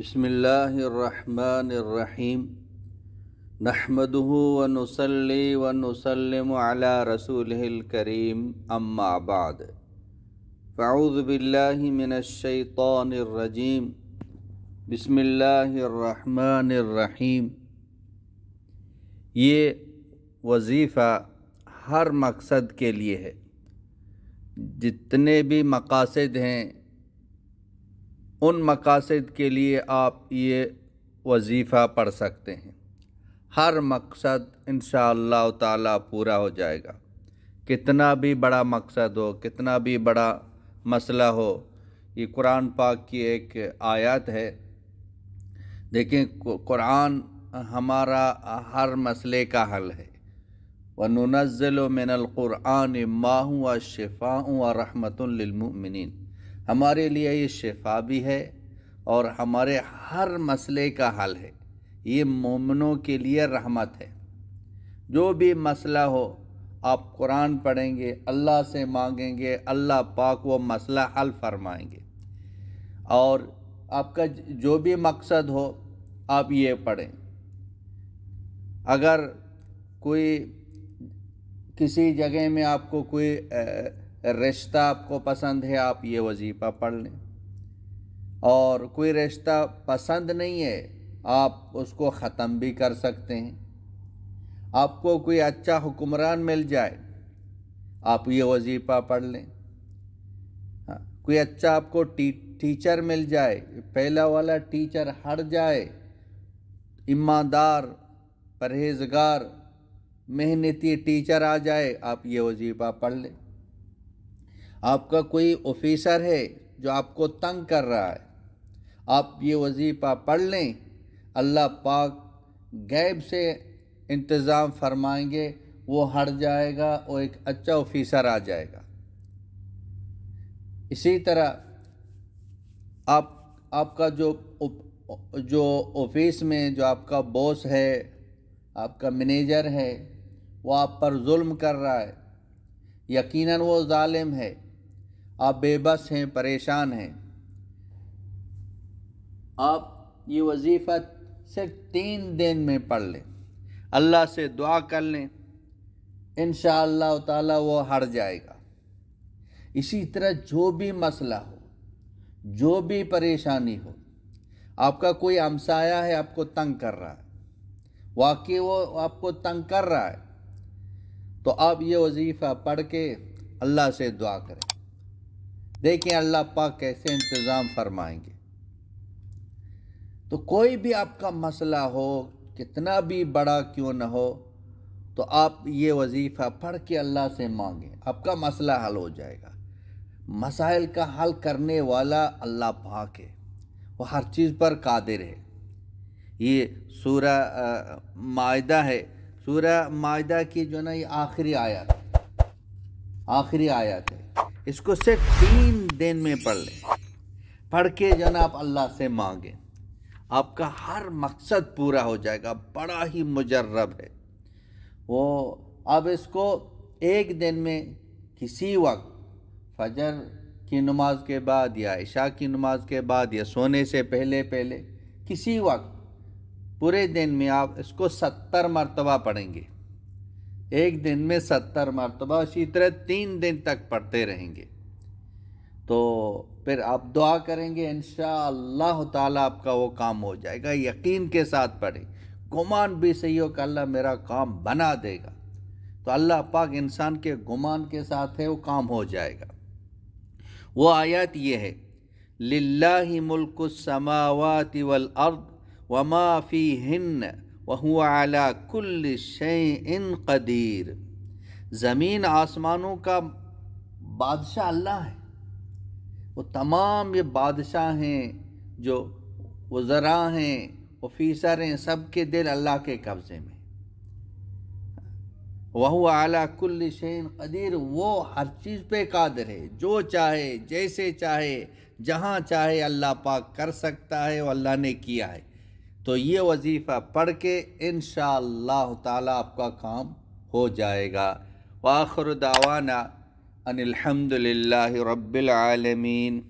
بسم اللہ الرحمن الرحیم نحمده ونصلي ونسلم على رسوله الكريم بعد فاعوذ بالله من الشيطان الرجيم بسم الرحمن الرحيم یہ وظیفہ ہر مقصد کے لیے ہے جتنے بھی مقاصد ہیں ان مقاصد کے لیے آپ یہ وظیفہ پڑھ سکتے ہیں ہر مقصد انشاءاللہ تعالی تعالیٰ پورا ہو جائے گا کتنا بھی بڑا مقصد ہو کتنا بھی بڑا مسئلہ ہو یہ قرآن پاک کی ایک آیات ہے دیکھیں قرآن ہمارا ہر مسئلے کا حل ہے وَنُنَزِّلُ مِنَ الْقُرْآنِ مَا هُوَ الشِّفَاءُ وَرَحْمَةٌ لِلْمُؤْمِنِينَ ہمارے لیے یہ شفا بھی ہے اور ہمارے ہر مسئلے کا حل ہے یہ مومنوں کے لیے رحمت ہے جو بھی مسئلہ ہو آپ قرآن پڑھیں گے اللہ سے مانگیں گے اللہ پاک وہ مسئلہ حل فرمائیں گے اور آپ کا جو بھی مقصد ہو آپ یہ پڑھیں اگر کوئی کسی جگہ میں آپ کو کوئی رشتہ آپ کو پسند ہے آپ یہ وظیفہ پڑھ لیں اور کوئی رشتہ پسند نہیں ہے آپ اس کو ختم بھی کر سکتے ہیں آپ کو کوئی اچھا حکمران مل جائے آپ یہ وظیفہ پڑھ لیں ہاں، کوئی اچھا آپ کو ٹیچر مل جائے پہلا والا ٹیچر ہٹ جائے ایماندار پرہیزگار محنتی ٹیچر آ جائے آپ یہ وظیفہ پڑھ لیں آپ کا کوئی آفیسر ہے جو آپ کو تنگ کر رہا ہے آپ یہ وظیفہ پڑھ لیں اللہ پاک غیب سے انتظام فرمائیں گے وہ ہٹ جائے گا اور ایک اچھا آفیسر آ جائے گا اسی طرح آپ آپ کا جو جو آفیس میں جو آپ کا بوس ہے آپ کا مینیجر ہے وہ آپ پر ظلم کر رہا ہے یقیناً وہ ظالم ہے آپ بے بس ہیں پریشان ہیں آپ یہ وظیفہ صرف تین دن میں پڑھ لیں اللہ سے دعا کر لیں انشاءاللہ شاء تعالی وہ ہر جائے گا اسی طرح جو بھی مسئلہ ہو جو بھی پریشانی ہو آپ کا کوئی ہمسایا ہے آپ کو تنگ کر رہا ہے واقعی وہ آپ کو تنگ کر رہا ہے تو آپ یہ وظیفہ پڑھ کے اللہ سے دعا کریں دیکھیں اللہ پاک کیسے انتظام فرمائیں گے تو کوئی بھی آپ کا مسئلہ ہو کتنا بھی بڑا کیوں نہ ہو تو آپ یہ وظیفہ پڑھ کے اللہ سے مانگیں آپ کا مسئلہ حل ہو جائے گا مسائل کا حل کرنے والا اللہ پاک ہے وہ ہر چیز پر قادر ہے یہ سورہ معاہدہ ہے سورہ معاہدہ کی جو نا یہ آخری آیات آخری آیات ہے اس کو صرف تین دن میں پڑھ لیں پڑھ کے جناب اللہ سے مانگیں آپ کا ہر مقصد پورا ہو جائے گا بڑا ہی مجرب ہے وہ اب اس کو ایک دن میں کسی وقت فجر کی نماز کے بعد یا عشاء کی نماز کے بعد یا سونے سے پہلے پہلے کسی وقت پورے دن میں آپ اس کو ستر مرتبہ پڑھیں گے ایک دن میں ستر مرتبہ اسی طرح تین دن تک پڑھتے رہیں گے تو پھر آپ دعا کریں گے انشاءاللہ اللہ تعالیٰ آپ کا وہ کام ہو جائے گا یقین کے ساتھ پڑھیں گمان بھی صحیح ہو کہ اللہ میرا کام بنا دے گا تو اللہ پاک انسان کے گمان کے ساتھ ہے وہ کام ہو جائے گا وہ آیات یہ ہے لِلَّهِ ملک السَّمَاوَاتِ وما وَمَا ہن وہ اعلیٰ کل شعین قدیر زمین آسمانوں کا بادشاہ اللہ ہے وہ تمام یہ بادشاہ ہیں جو وزراء ہیں افیسر ہیں سب کے دل اللہ کے قبضے میں وہ اعلیٰ کل شعین قدیر وہ ہر چیز پہ قادر ہے جو چاہے جیسے چاہے جہاں چاہے اللہ پاک کر سکتا ہے وہ اللہ نے کیا ہے تو یہ وظیفہ پڑھ کے انشاءاللہ اللہ تعالیٰ آپ کا کام ہو جائے گا دعوانا ان الحمدللہ رب العالمین